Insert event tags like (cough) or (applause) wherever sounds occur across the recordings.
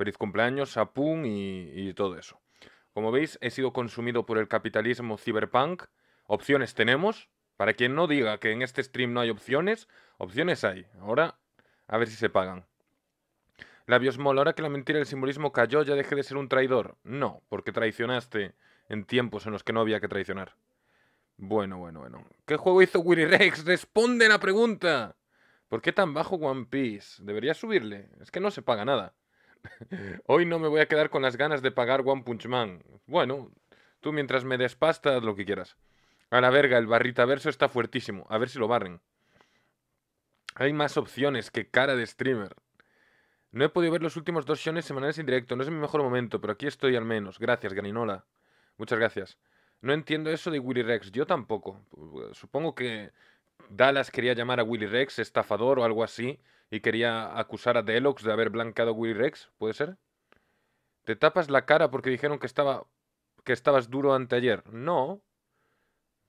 Feliz cumpleaños, Sapun y, y todo eso. Como veis, he sido consumido por el capitalismo cyberpunk. Opciones tenemos. Para quien no diga que en este stream no hay opciones, opciones hay. Ahora, a ver si se pagan. Labios mol ahora que la mentira del simbolismo cayó, ya dejé de ser un traidor. No, porque traicionaste en tiempos en los que no había que traicionar. Bueno, bueno, bueno. ¿Qué juego hizo Willy Rex? Responde la pregunta. ¿Por qué tan bajo One Piece? Debería subirle. Es que no se paga nada. (laughs) Hoy no me voy a quedar con las ganas de pagar One Punch Man. Bueno, tú mientras me des lo que quieras. A la verga, el barrita está fuertísimo. A ver si lo barren. Hay más opciones que cara de streamer. No he podido ver los últimos dos shones semanales en directo. No es mi mejor momento, pero aquí estoy al menos. Gracias, Ganinola. Muchas gracias. No entiendo eso de Willy Rex. Yo tampoco. Supongo que Dallas quería llamar a Willy Rex estafador o algo así y quería acusar a Delox de haber blanqueado a Willy Rex, ¿puede ser? ¿Te tapas la cara porque dijeron que, estaba, que estabas duro anteayer? No.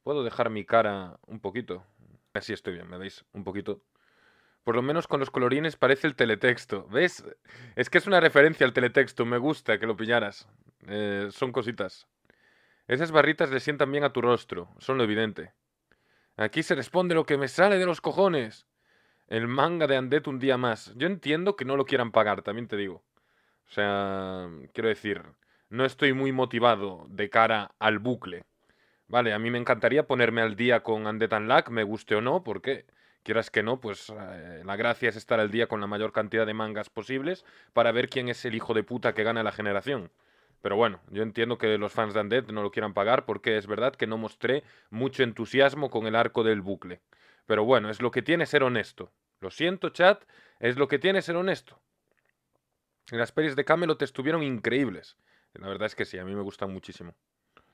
Puedo dejar mi cara un poquito. Así estoy bien, ¿me veis? Un poquito. Por lo menos con los colorines parece el teletexto. ¿Ves? Es que es una referencia al teletexto. Me gusta que lo pillaras. Eh, son cositas. Esas barritas le sientan bien a tu rostro. Son lo evidente. Aquí se responde lo que me sale de los cojones. El manga de Andet un día más. Yo entiendo que no lo quieran pagar, también te digo. O sea, quiero decir, no estoy muy motivado de cara al bucle. Vale, a mí me encantaría ponerme al día con Andet and Luck, me guste o no, porque quieras que no, pues eh, la gracia es estar al día con la mayor cantidad de mangas posibles para ver quién es el hijo de puta que gana la generación. Pero bueno, yo entiendo que los fans de Undead no lo quieran pagar porque es verdad que no mostré mucho entusiasmo con el arco del bucle. Pero bueno, es lo que tiene ser honesto. Lo siento, chat, es lo que tiene ser honesto. Las pelis de Camelot estuvieron increíbles. La verdad es que sí, a mí me gustan muchísimo.